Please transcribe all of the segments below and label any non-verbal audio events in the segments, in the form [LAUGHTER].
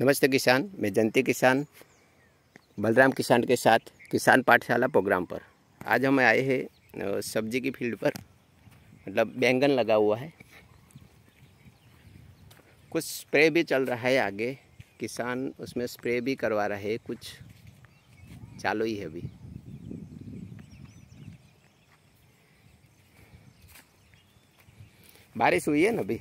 नमस्ते किसान मैं जनती किसान बलराम किसान के साथ किसान पाठशाला प्रोग्राम पर आज हम आए हैं सब्जी की फील्ड पर मतलब बैंगन लगा हुआ है कुछ स्प्रे भी चल रहा है आगे किसान उसमें स्प्रे भी करवा रहे हैं कुछ चालू ही है अभी बारिश हुई है ना अभी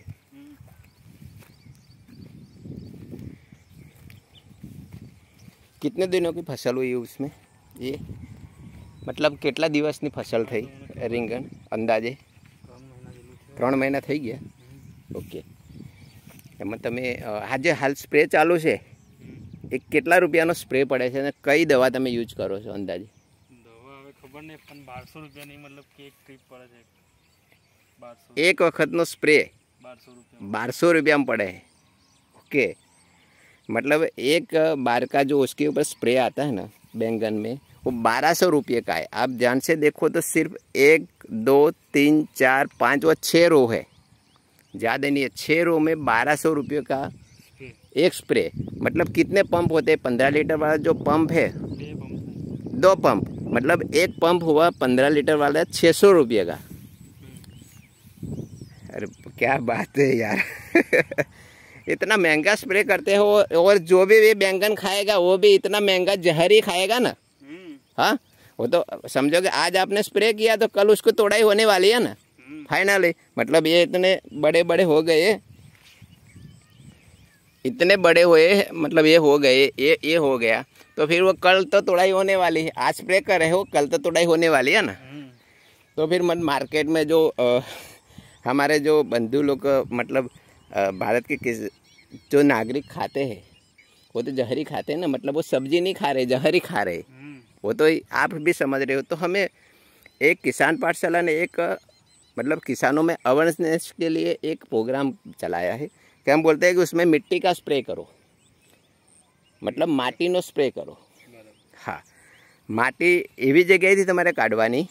कितने दिनों ફસલ હોય हुई એ મતલબ કેટલા દિવસની ફસલ થઈ રીંગણ અંદાજે ત્રણ મહિના થઈ ગયા ઓકે એમાં તમે આજે હાલ સ્પ્રે ચાલુ છે એ કેટલા રૂપિયાનો સ્પ્રે પડે છે અને કઈ દવા તમે યુઝ કરો છો અંદાજે એક વખતનો સ્પ્રે બારસો રૂપિયામાં પડે ઓકે मतलब एक बार का जो उसके ऊपर स्प्रे आता है ना बैंगन में वो बारह सौ रुपये का है आप ध्यान से देखो तो सिर्फ एक दो तीन चार पाँच व छः रो है ज़्यादा नहीं है छः रो में बारह सौ रुपये का एक स्प्रे मतलब कितने पंप होते हैं पंद्रह लीटर वाला जो पंप है दो पंप मतलब एक पंप हुआ पंद्रह लीटर वाला छः सौ रुपये का अरे क्या बात है यार [LAUGHS] इतना महंगा स्प्रे करते हो और जो भी वे बैंगन खाएगा वो भी इतना महंगा जहर ही खाएगा ना हम्म। हाँ वो तो समझोगे आज आपने स्प्रे किया तो कल उसको तोड़ाई होने वाली है ना फाइनली हम्म। मतलब ये इतने बड़े बड़े हो गए इतने बड़े हुए मतलब ये हो गए ये ये हो गया तो फिर वो कल तो तोड़ाई होने वाली है आज स्प्रे कर रहे हो कल तो तोड़ाई होने वाली है ना हम्म। तो फिर मत मार्केट में जो आ, हमारे जो बंधु लोग मतलब भारत के किस जो नागरिक खाते हैं वो तो जहरी खाते हैं ना मतलब वो सब्जी नहीं खा रहे जहरी खा रहे वो तो आप भी समझ रहे हो तो हमें एक किसान पाठशाला ने एक मतलब किसानों में अवेयरनेस के लिए एक प्रोग्राम चलाया है क्या हम बोलते हैं कि उसमें मिट्टी का स्प्रे करो मतलब માટીનો स्प्रे करो हाँ माटी एवं जगह थी तेरे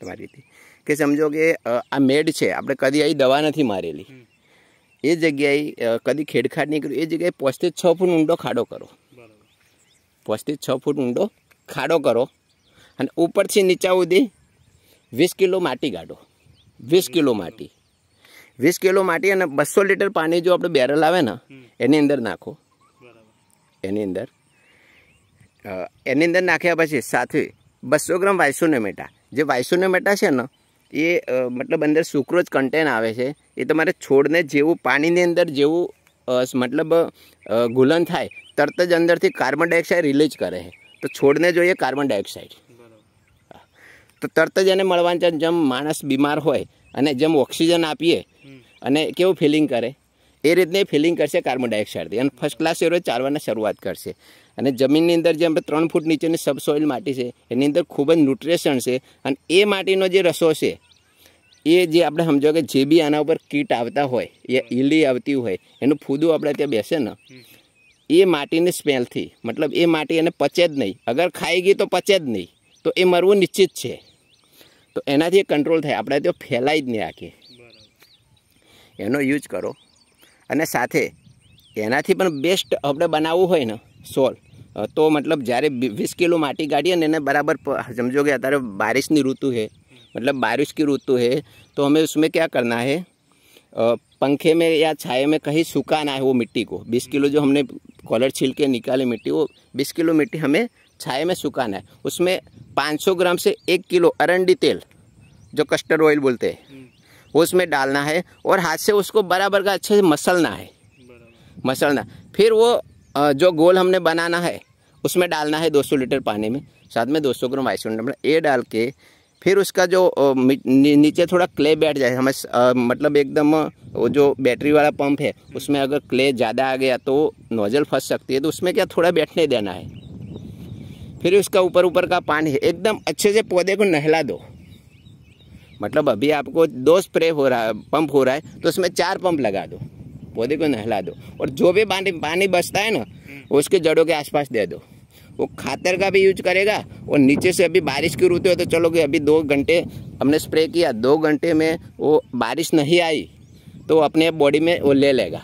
તમારી थी कि समझो कि आ मेड है आप कभी आई दवा नहीं मरेली એ જગ્યાએ કદી ખેડખાડ નહીં એ જગ્યાએ પાંચથી છ ફૂટ ઊંડો ખાડો કરો પાંચથી છ ફૂટ ઊંડો ખાડો કરો અને ઉપરથી નીચા સુધી વીસ કિલો માટી કાઢો વીસ કિલો માટી વીસ કિલો માટી અને બસો લીટર પાણી જો આપણે બેરલ આવે ને એની અંદર નાખો એની અંદર એની અંદર નાખ્યા પછી સાથે બસો ગ્રામ વાયસોનેમેટા જે વાયસોનેમેટા છે ને એ મતલબ અંદર સુક્રોજ કન્ટેન આવે છે એ તમારે છોડને જેવું પાણીની અંદર જેવું મતલબ ગુલન થાય તરત જ અંદરથી કાર્બન ડાયોક્સાઇડ રિલીઝ કરે છે તો છોડને જોઈએ કાર્બન ડાયોક્સાઇડ તો તરત જ એને મળવાનું છે જેમ માણસ બીમાર હોય અને જેમ ઓક્સિજન આપીએ અને કેવું ફિલિંગ કરે એ રીતની ફિલિંગ કરશે કાર્બન ડાયોક્સાઇડથી અને ફર્સ્ટ ક્લાસ એરો ચાલવાની શરૂઆત કરશે અને જમીનની અંદર જે આપણે ત્રણ ફૂટ નીચેની સબસોઇલ માટી છે એની અંદર ખૂબ જ ન્યુટ્રેશન છે અને એ માટીનો જે રસો છે એ જે આપણે સમજો કે જે બી આના ઉપર કીટ આવતા હોય એ ઈલી આવતી હોય એનું ફૂદું આપણે ત્યાં બેસે ને એ માટીની સ્મેલથી મતલબ એ માટી એને પચે જ નહીં અગર ખાઈ ગઈ તો પચે જ નહીં તો એ મરવું નિશ્ચિત છે તો એનાથી કંટ્રોલ થાય આપણે ત્યાં ફેલાય જ નહીં આખી એનો યુઝ કરો અને સાથે એનાથી પણ બેસ્ટ આપણે બનાવવું હોય ને સોલ तो मतलब જ્યારે वीस किलो मटी काढ़ी ने बराबर समझो कि અત્યારે बारिश ऋतु है मतलब बारिश की ऋतु है तो हमें उसमें क्या करना है पंखे में या छाए में कहीं सुखाना है वो मिट्टी को 20 किलो जो हमने कॉलर छील के निकाले मिट्टी वो 20 किलो मिट्टी हमें छाए में सुखाना है उसमें 500 ग्राम से एक किलो अरंडी तेल जो कस्टर्ड ऑयल बोलते हैं हम्म। वो उसमें डालना है और हाथ से उसको बराबर का अच्छे से मसलना है मसलना फिर वो जो गोल हमने बनाना है उसमें डालना है 200 लीटर पानी में साथ में 200 ग्राम आइसोडम ये डाल के फिर उसका जो नीचे थोड़ा क्ले बैठ जाए हमें मतलब एकदम वो जो बैटरी वाला पंप है उसमें अगर क्ले ज़्यादा आ गया तो नोज़ल फंस सकती है तो उसमें क्या थोड़ा बैठने देना है फिर उसका ऊपर ऊपर का पानी एकदम अच्छे से पौधे को नहला दो मतलब अभी आपको दो स्प्रे हो रहा है पंप हो रहा है तो उसमें चार पंप लगा दो पौधे को नहला दो और जो भी पानी पानी बचता है ना उसके जड़ों के आसपास दे दो वो खातर का भी यूज करेगा और नीचे से अभी बारिश की रुते हो तो चलो कि अभी दो घंटे हमने स्प्रे किया दो घंटे में वो बारिश नहीं आई तो अपने बॉडी में वो ले लेगा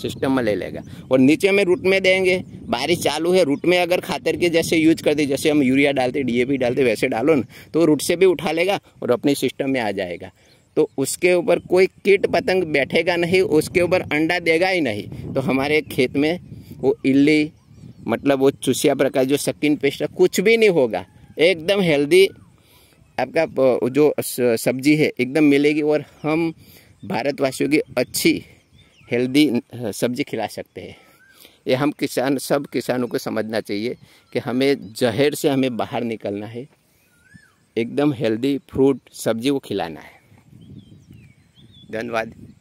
सिस्टम में ले लेगा और नीचे में रूट में देंगे बारिश चालू है रूट में अगर खातर के जैसे यूज कर दे जैसे हम यूरिया डालते डीएपी डालते वैसे डालो ना तो रूट से भी उठा लेगा और अपने सिस्टम में आ जाएगा तो उसके ऊपर कोई कीट पतंग बैठेगा नहीं उसके ऊपर अंडा देगा ही नहीं तो हमारे खेत में वो इल्ली मतलब वो चूसिया प्रकार जो शक्कीन पेस्ट है कुछ भी नहीं होगा एकदम हेल्दी आपका जो सब्जी है एकदम मिलेगी और हम भारतवासियों की अच्छी हेल्दी सब्जी खिला सकते हैं ये हम किसान सब किसानों को समझना चाहिए कि हमें जहर से हमें बाहर निकलना है एकदम हेल्दी फ्रूट सब्जी वो खिलाना है धन्यवाद